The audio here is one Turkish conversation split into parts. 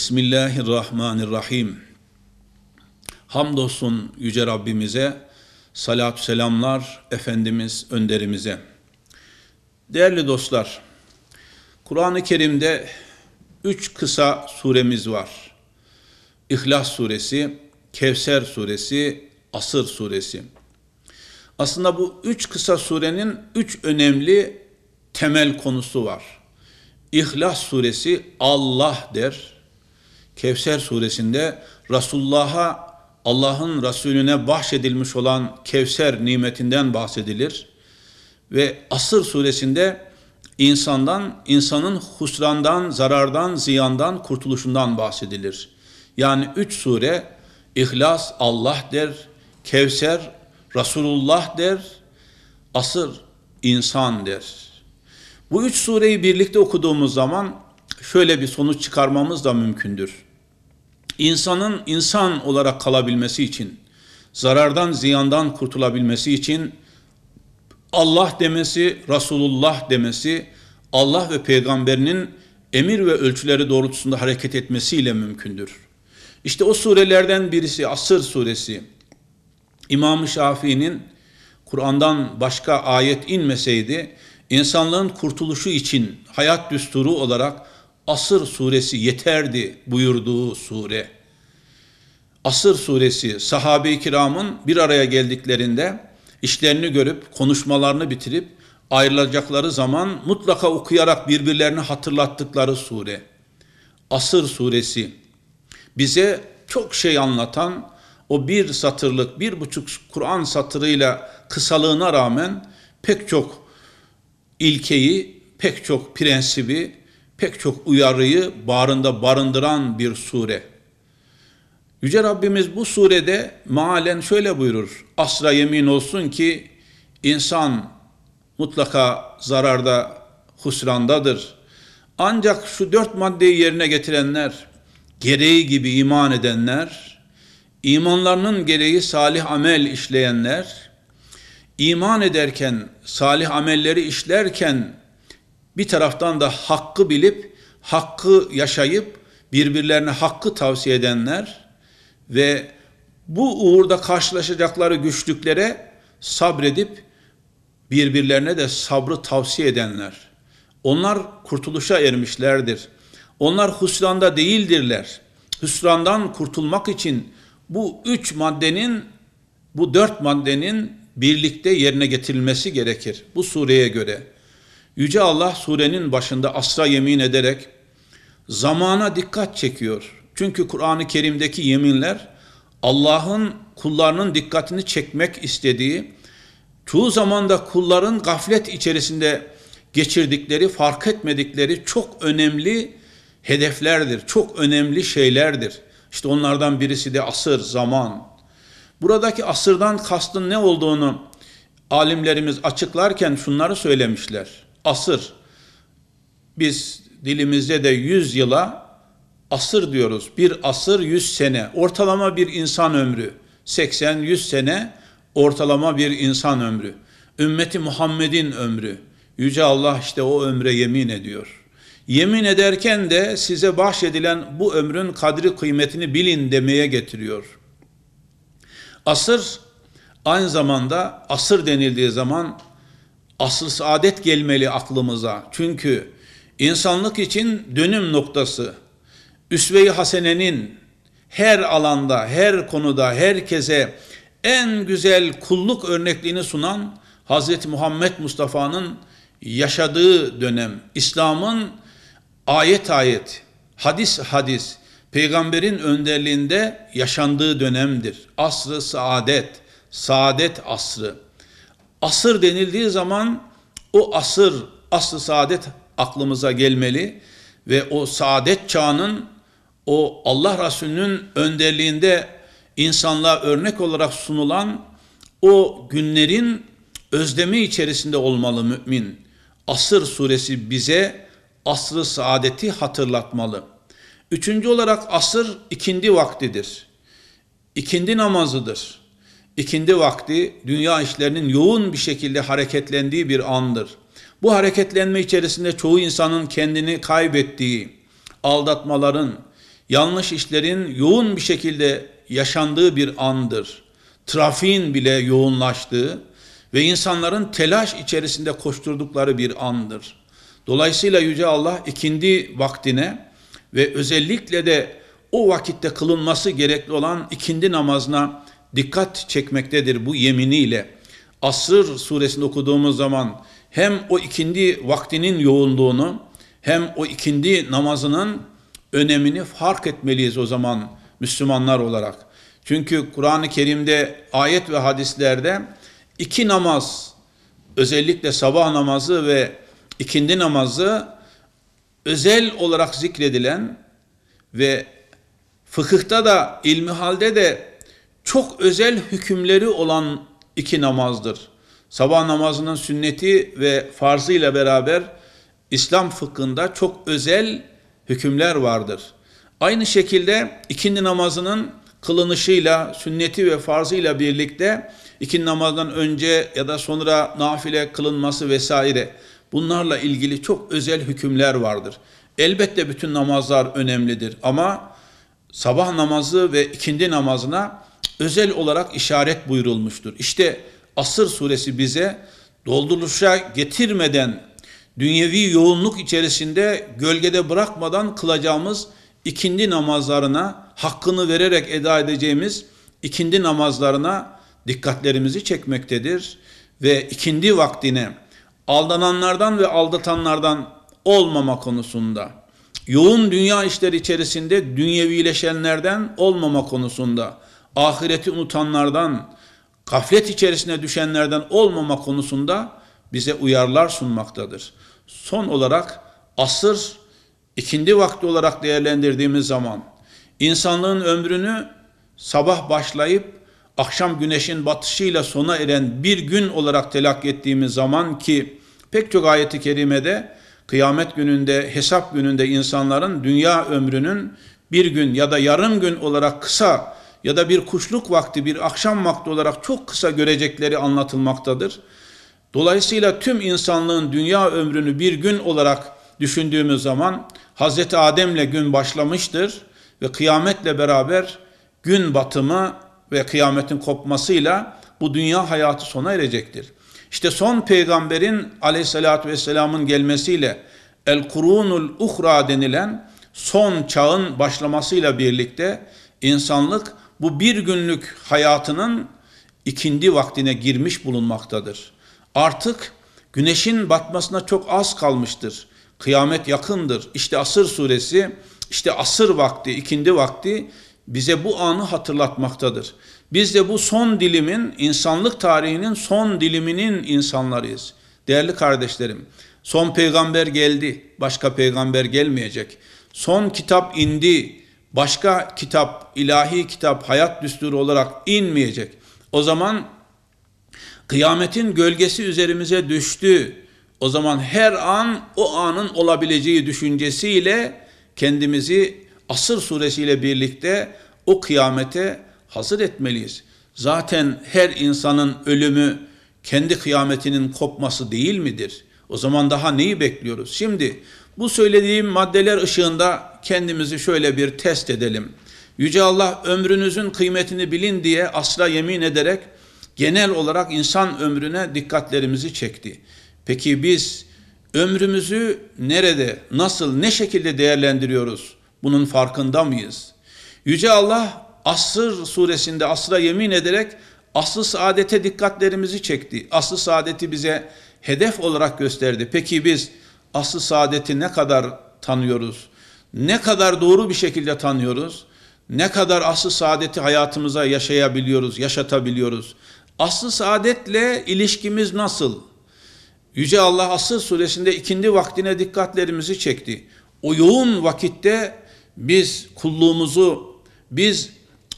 Bismillahirrahmanirrahim. Hamdolsun Yüce Rabbimize, salat selamlar Efendimiz önderimize. Değerli dostlar, Kur'an-ı Kerim'de üç kısa suremiz var. İhlas suresi, Kevser suresi, Asır suresi. Aslında bu üç kısa surenin üç önemli temel konusu var. İhlas suresi Allah der. Kevser suresinde Resulullah'a Allah'ın Resulüne bahşedilmiş olan Kevser nimetinden bahsedilir. Ve Asır suresinde insandan, insanın husrandan, zarardan, ziyandan, kurtuluşundan bahsedilir. Yani üç sure İhlas Allah der, Kevser Resulullah der, Asır insan der. Bu üç sureyi birlikte okuduğumuz zaman şöyle bir sonuç çıkarmamız da mümkündür. İnsanın insan olarak kalabilmesi için, zarardan, ziyandan kurtulabilmesi için Allah demesi, Resulullah demesi, Allah ve peygamberinin emir ve ölçüleri doğrultusunda hareket etmesiyle mümkündür. İşte o surelerden birisi Asır suresi. İmam-ı Şafii'nin Kur'an'dan başka ayet inmeseydi insanlığın kurtuluşu için hayat düsturu olarak Asır suresi yeterdi buyurduğu sure. Asır suresi sahabe-i kiramın bir araya geldiklerinde işlerini görüp konuşmalarını bitirip ayrılacakları zaman mutlaka okuyarak birbirlerini hatırlattıkları sure. Asır suresi bize çok şey anlatan o bir satırlık, bir buçuk Kur'an satırıyla kısalığına rağmen pek çok ilkeyi, pek çok prensibi, pek çok uyarıyı bağrında barındıran bir sure. Yüce Rabbimiz bu surede maalen şöyle buyurur. Asra yemin olsun ki insan mutlaka zararda, husrandadır. Ancak şu dört maddeyi yerine getirenler, gereği gibi iman edenler, imanlarının gereği salih amel işleyenler, iman ederken, salih amelleri işlerken bir taraftan da hakkı bilip, hakkı yaşayıp, birbirlerine hakkı tavsiye edenler ve bu uğurda karşılaşacakları güçlüklere sabredip birbirlerine de sabrı tavsiye edenler. Onlar kurtuluşa ermişlerdir. Onlar hüsranda değildirler. Hüsrandan kurtulmak için bu üç maddenin, bu dört maddenin birlikte yerine getirilmesi gerekir bu sureye göre. Yüce Allah surenin başında asra yemin ederek zamana dikkat çekiyor. Çünkü Kur'an-ı Kerim'deki yeminler Allah'ın kullarının dikkatini çekmek istediği, çoğu zaman da kulların gaflet içerisinde geçirdikleri, fark etmedikleri çok önemli hedeflerdir, çok önemli şeylerdir. İşte onlardan birisi de asır, zaman. Buradaki asırdan kastın ne olduğunu alimlerimiz açıklarken şunları söylemişler asır. Biz dilimizde de yüz yıla asır diyoruz. Bir asır yüz sene. Ortalama bir insan ömrü. 80-100 sene ortalama bir insan ömrü. Ümmeti Muhammed'in ömrü. Yüce Allah işte o ömre yemin ediyor. Yemin ederken de size bahşedilen bu ömrün kadri kıymetini bilin demeye getiriyor. Asır aynı zamanda asır denildiği zaman asıl saadet gelmeli aklımıza. Çünkü insanlık için dönüm noktası. Üsve-i Hasene'nin her alanda, her konuda, herkese en güzel kulluk örnekliğini sunan Hz. Muhammed Mustafa'nın yaşadığı dönem, İslam'ın ayet ayet, hadis hadis, peygamberin önderliğinde yaşandığı dönemdir. Asrı saadet, saadet asrı. Asır denildiği zaman o asır, aslı saadet aklımıza gelmeli ve o saadet çağının o Allah Resulü'nün önderliğinde insanlığa örnek olarak sunulan o günlerin özlemi içerisinde olmalı mümin. Asır suresi bize asrı saadeti hatırlatmalı. Üçüncü olarak asır ikindi vaktidir. İkindi namazıdır ikindi vakti dünya işlerinin yoğun bir şekilde hareketlendiği bir andır. Bu hareketlenme içerisinde çoğu insanın kendini kaybettiği, aldatmaların, yanlış işlerin yoğun bir şekilde yaşandığı bir andır. Trafiğin bile yoğunlaştığı ve insanların telaş içerisinde koşturdukları bir andır. Dolayısıyla Yüce Allah ikindi vaktine ve özellikle de o vakitte kılınması gerekli olan ikindi namazına dikkat çekmektedir bu yeminiyle. Asır suresini okuduğumuz zaman hem o ikindi vaktinin yoğunluğunu hem o ikindi namazının önemini fark etmeliyiz o zaman Müslümanlar olarak. Çünkü Kur'an-ı Kerim'de ayet ve hadislerde iki namaz özellikle sabah namazı ve ikindi namazı özel olarak zikredilen ve fıkıhta da ilmihalde de çok özel hükümleri olan iki namazdır. Sabah namazının sünneti ve ile beraber İslam fıkhında çok özel hükümler vardır. Aynı şekilde ikindi namazının kılınışıyla, sünneti ve farzıyla birlikte ikindi namazdan önce ya da sonra nafile kılınması vesaire bunlarla ilgili çok özel hükümler vardır. Elbette bütün namazlar önemlidir ama sabah namazı ve ikindi namazına özel olarak işaret buyurulmuştur. İşte Asır suresi bize dolduruşa getirmeden, dünyevi yoğunluk içerisinde gölgede bırakmadan kılacağımız ikindi namazlarına, hakkını vererek eda edeceğimiz ikindi namazlarına dikkatlerimizi çekmektedir. Ve ikindi vaktine aldananlardan ve aldatanlardan olmama konusunda, yoğun dünya işleri içerisinde dünyevileşenlerden olmama konusunda, ahireti unutanlardan, gaflet içerisine düşenlerden olmama konusunda bize uyarlar sunmaktadır. Son olarak asır ikindi vakti olarak değerlendirdiğimiz zaman insanlığın ömrünü sabah başlayıp akşam güneşin batışıyla sona eren bir gün olarak telakki ettiğimiz zaman ki pek çok ayeti kerimede kıyamet gününde, hesap gününde insanların dünya ömrünün bir gün ya da yarım gün olarak kısa ya da bir kuşluk vakti, bir akşam vakti olarak çok kısa görecekleri anlatılmaktadır. Dolayısıyla tüm insanlığın dünya ömrünü bir gün olarak düşündüğümüz zaman Hz. Adem'le gün başlamıştır ve kıyametle beraber gün batımı ve kıyametin kopmasıyla bu dünya hayatı sona erecektir. İşte son peygamberin aleyhissalatü vesselamın gelmesiyle el-kurunul uhra denilen son çağın başlamasıyla birlikte insanlık bu bir günlük hayatının ikindi vaktine girmiş bulunmaktadır. Artık güneşin batmasına çok az kalmıştır. Kıyamet yakındır. İşte Asır suresi, işte asır vakti, ikindi vakti bize bu anı hatırlatmaktadır. Biz de bu son dilimin, insanlık tarihinin son diliminin insanlarıyız. Değerli kardeşlerim, son peygamber geldi, başka peygamber gelmeyecek. Son kitap indi, başka kitap, ilahi kitap, hayat düsturu olarak inmeyecek. O zaman kıyametin gölgesi üzerimize düştü. O zaman her an o anın olabileceği düşüncesiyle kendimizi Asır suresiyle birlikte o kıyamete hazır etmeliyiz. Zaten her insanın ölümü kendi kıyametinin kopması değil midir? O zaman daha neyi bekliyoruz? Şimdi bu söylediğim maddeler ışığında kendimizi şöyle bir test edelim. Yüce Allah ömrünüzün kıymetini bilin diye asla yemin ederek genel olarak insan ömrüne dikkatlerimizi çekti. Peki biz ömrümüzü nerede, nasıl, ne şekilde değerlendiriyoruz? Bunun farkında mıyız? Yüce Allah Asır suresinde asra yemin ederek asıl saadete dikkatlerimizi çekti. Asıl saadeti bize hedef olarak gösterdi. Peki biz asıl saadeti ne kadar tanıyoruz? Ne kadar doğru bir şekilde tanıyoruz? Ne kadar asıl saadeti hayatımıza yaşayabiliyoruz, yaşatabiliyoruz? Asıl saadetle ilişkimiz nasıl? Yüce Allah Asıl suresinde ikindi vaktine dikkatlerimizi çekti. O yoğun vakitte biz kulluğumuzu, biz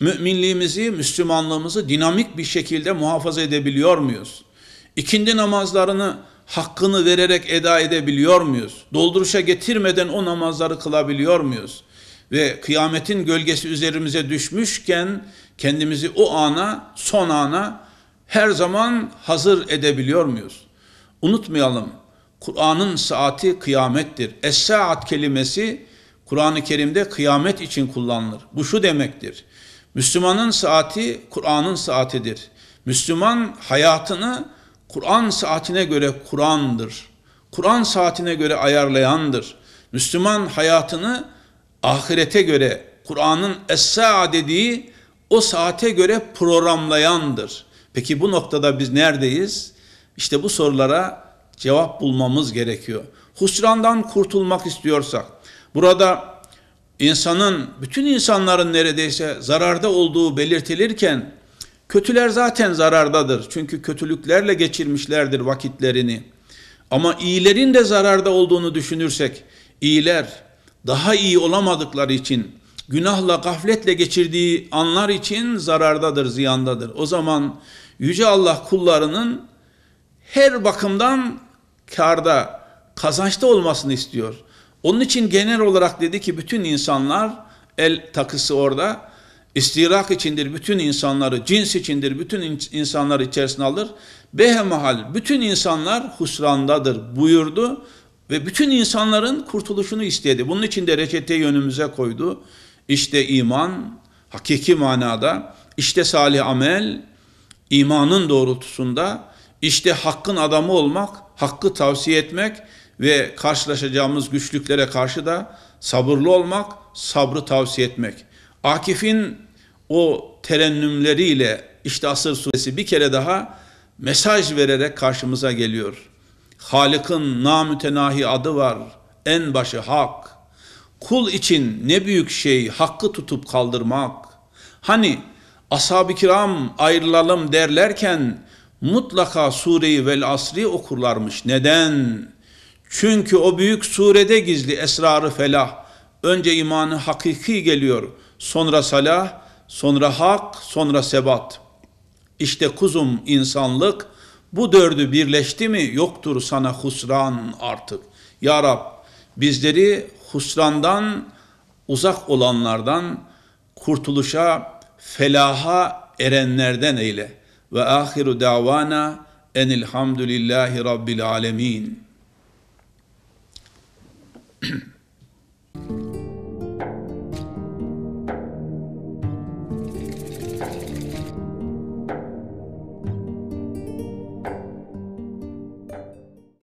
müminliğimizi, Müslümanlığımızı dinamik bir şekilde muhafaza edebiliyor muyuz? İkindi namazlarını hakkını vererek eda edebiliyor muyuz? Dolduruşa getirmeden o namazları kılabiliyor muyuz? Ve kıyametin gölgesi üzerimize düşmüşken kendimizi o ana, son ana her zaman hazır edebiliyor muyuz? Unutmayalım, Kur'an'ın saati kıyamettir. Es-saat kelimesi Kur'an-ı Kerim'de kıyamet için kullanılır. Bu şu demektir. Müslümanın saati Kur'an'ın saatidir. Müslüman hayatını Kur'an saatine göre Kur'an'dır. Kur'an saatine göre ayarlayandır. Müslüman hayatını ahirete göre Kur'an'ın es-sa'a dediği o saate göre programlayandır. Peki bu noktada biz neredeyiz? İşte bu sorulara cevap bulmamız gerekiyor. Husrandan kurtulmak istiyorsak, burada insanın, bütün insanların neredeyse zararda olduğu belirtilirken, Kötüler zaten zarardadır. Çünkü kötülüklerle geçirmişlerdir vakitlerini. Ama iyilerin de zararda olduğunu düşünürsek, iyiler daha iyi olamadıkları için, günahla, gafletle geçirdiği anlar için zarardadır, ziyandadır. O zaman Yüce Allah kullarının her bakımdan karda, kazançta olmasını istiyor. Onun için genel olarak dedi ki bütün insanlar, el takısı orada, İstirak içindir bütün insanları, cins içindir bütün insanları içerisine alır. Behemahal bütün insanlar husrandadır buyurdu ve bütün insanların kurtuluşunu istedi. Bunun için de reçeteyi önümüze koydu. İşte iman hakiki manada, işte salih amel imanın doğrultusunda, işte hakkın adamı olmak, hakkı tavsiye etmek ve karşılaşacağımız güçlüklere karşı da sabırlı olmak, sabrı tavsiye etmek. Akif'in o terennümleriyle işte Asır suresi bir kere daha mesaj vererek karşımıza geliyor. Halık'ın namütenahi adı var. En başı hak. Kul için ne büyük şey hakkı tutup kaldırmak. Hani ashab-ı kiram ayrılalım derlerken mutlaka sureyi vel asri okurlarmış. Neden? Çünkü o büyük surede gizli esrarı felah. Önce imanı hakiki geliyor sonra salah, sonra hak, sonra sebat. İşte kuzum insanlık, bu dördü birleşti mi yoktur sana husran artık. Ya Rab bizleri husrandan uzak olanlardan kurtuluşa, felaha erenlerden eyle. Ve ahiru davana enilhamdülillahi rabbil alemin.